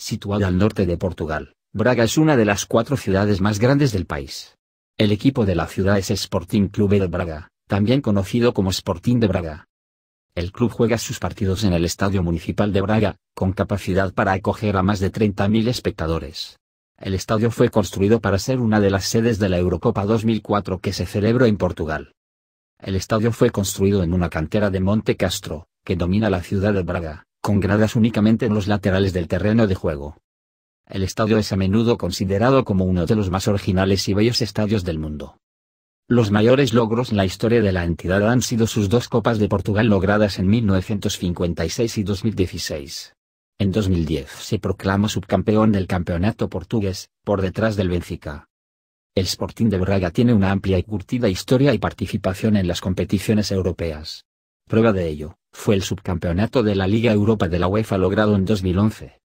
Situada al norte de Portugal, Braga es una de las cuatro ciudades más grandes del país. El equipo de la ciudad es Sporting Clube de Braga, también conocido como Sporting de Braga. El club juega sus partidos en el Estadio Municipal de Braga, con capacidad para acoger a más de 30.000 espectadores. El estadio fue construido para ser una de las sedes de la Eurocopa 2004 que se celebró en Portugal. El estadio fue construido en una cantera de Monte Castro, que domina la ciudad de Braga, con gradas únicamente en los laterales del terreno de juego. El estadio es a menudo considerado como uno de los más originales y bellos estadios del mundo. Los mayores logros en la historia de la entidad han sido sus dos Copas de Portugal logradas en 1956 y 2016. En 2010 se proclamó subcampeón del campeonato portugués, por detrás del Benfica. El Sporting de Braga tiene una amplia y curtida historia y participación en las competiciones europeas. Prueba de ello, fue el subcampeonato de la Liga Europa de la UEFA logrado en 2011.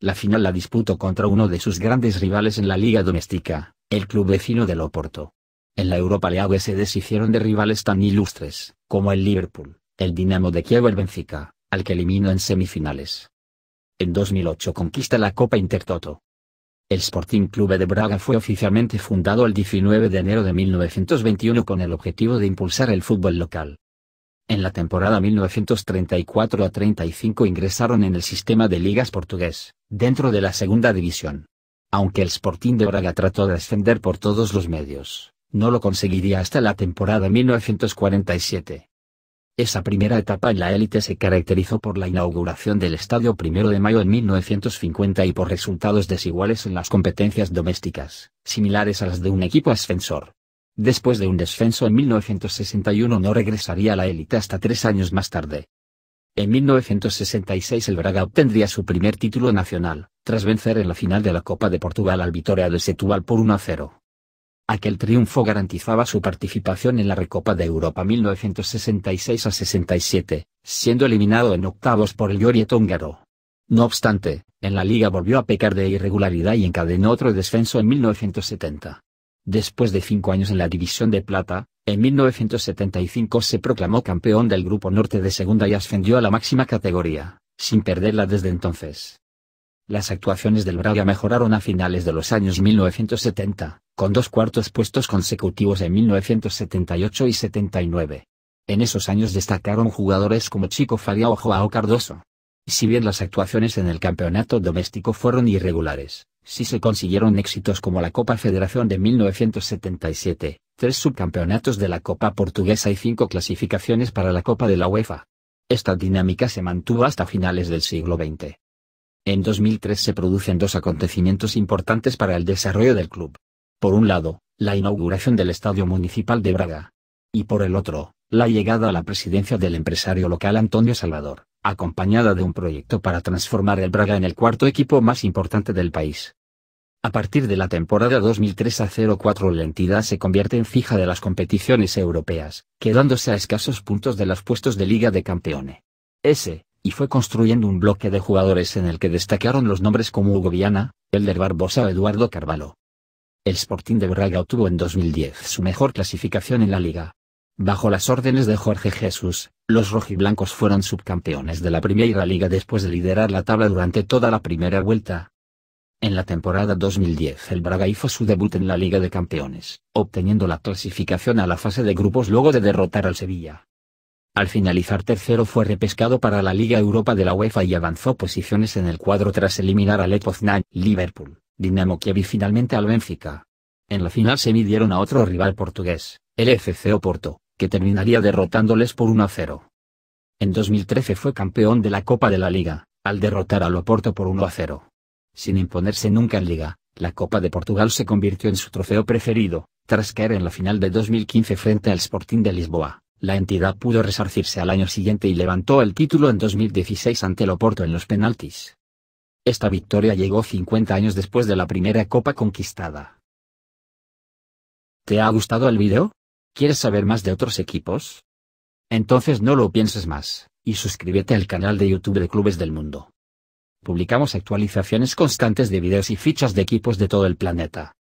La final la disputó contra uno de sus grandes rivales en la liga doméstica, el club vecino de Loporto en la Europa League se deshicieron de rivales tan ilustres, como el Liverpool, el Dinamo de Kiev o el Benfica, al que eliminó en semifinales. En 2008 conquista la Copa Intertoto. El Sporting Clube de Braga fue oficialmente fundado el 19 de enero de 1921 con el objetivo de impulsar el fútbol local. En la temporada 1934 a 35 ingresaron en el sistema de ligas portugués, dentro de la segunda división. Aunque el Sporting de Braga trató de ascender por todos los medios, no lo conseguiría hasta la temporada 1947. Esa primera etapa en la élite se caracterizó por la inauguración del Estadio Primero de Mayo en 1950 y por resultados desiguales en las competencias domésticas, similares a las de un equipo ascensor. Después de un descenso en 1961 no regresaría a la élite hasta tres años más tarde. En 1966 el Braga obtendría su primer título nacional, tras vencer en la final de la Copa de Portugal al Vitória de Setúbal por 1 0. Aquel triunfo garantizaba su participación en la Recopa de Europa 1966 a 67, siendo eliminado en octavos por el Lloriet húngaro. No obstante, en la liga volvió a pecar de irregularidad y encadenó otro descenso en 1970. Después de cinco años en la División de Plata, en 1975 se proclamó campeón del Grupo Norte de Segunda y ascendió a la máxima categoría, sin perderla desde entonces. Las actuaciones del Braga mejoraron a finales de los años 1970, con dos cuartos puestos consecutivos en 1978 y 79. En esos años destacaron jugadores como Chico Faria o Joao Cardoso. Si bien las actuaciones en el campeonato doméstico fueron irregulares, sí se consiguieron éxitos como la Copa Federación de 1977, tres subcampeonatos de la Copa Portuguesa y cinco clasificaciones para la Copa de la UEFA. Esta dinámica se mantuvo hasta finales del siglo XX. En 2003 se producen dos acontecimientos importantes para el desarrollo del club. Por un lado, la inauguración del Estadio Municipal de Braga. Y por el otro, la llegada a la presidencia del empresario local Antonio Salvador, acompañada de un proyecto para transformar el Braga en el cuarto equipo más importante del país. A partir de la temporada 2003 04 la entidad se convierte en fija de las competiciones europeas, quedándose a escasos puntos de los puestos de Liga de Campeones. S y fue construyendo un bloque de jugadores en el que destacaron los nombres como Hugo Viana, Elder Barbosa o Eduardo Carvalho. El Sporting de Braga obtuvo en 2010 su mejor clasificación en la liga. Bajo las órdenes de Jorge Jesús, los rojiblancos fueron subcampeones de la Primera Liga después de liderar la tabla durante toda la primera vuelta. En la temporada 2010 el Braga hizo su debut en la Liga de Campeones, obteniendo la clasificación a la fase de grupos luego de derrotar al Sevilla. Al finalizar tercero fue repescado para la Liga Europa de la UEFA y avanzó posiciones en el cuadro tras eliminar al Poznan, Liverpool, Dinamo Kiev y finalmente al Benfica. En la final se midieron a otro rival portugués, el FC Oporto, que terminaría derrotándoles por 1-0. En 2013 fue campeón de la Copa de la Liga, al derrotar al Oporto por 1-0. Sin imponerse nunca en Liga, la Copa de Portugal se convirtió en su trofeo preferido, tras caer en la final de 2015 frente al Sporting de Lisboa. La entidad pudo resarcirse al año siguiente y levantó el título en 2016 ante el Oporto en los penaltis. Esta victoria llegó 50 años después de la primera copa conquistada. ¿Te ha gustado el video? ¿Quieres saber más de otros equipos? Entonces no lo pienses más, y suscríbete al canal de YouTube de Clubes del Mundo. Publicamos actualizaciones constantes de videos y fichas de equipos de todo el planeta.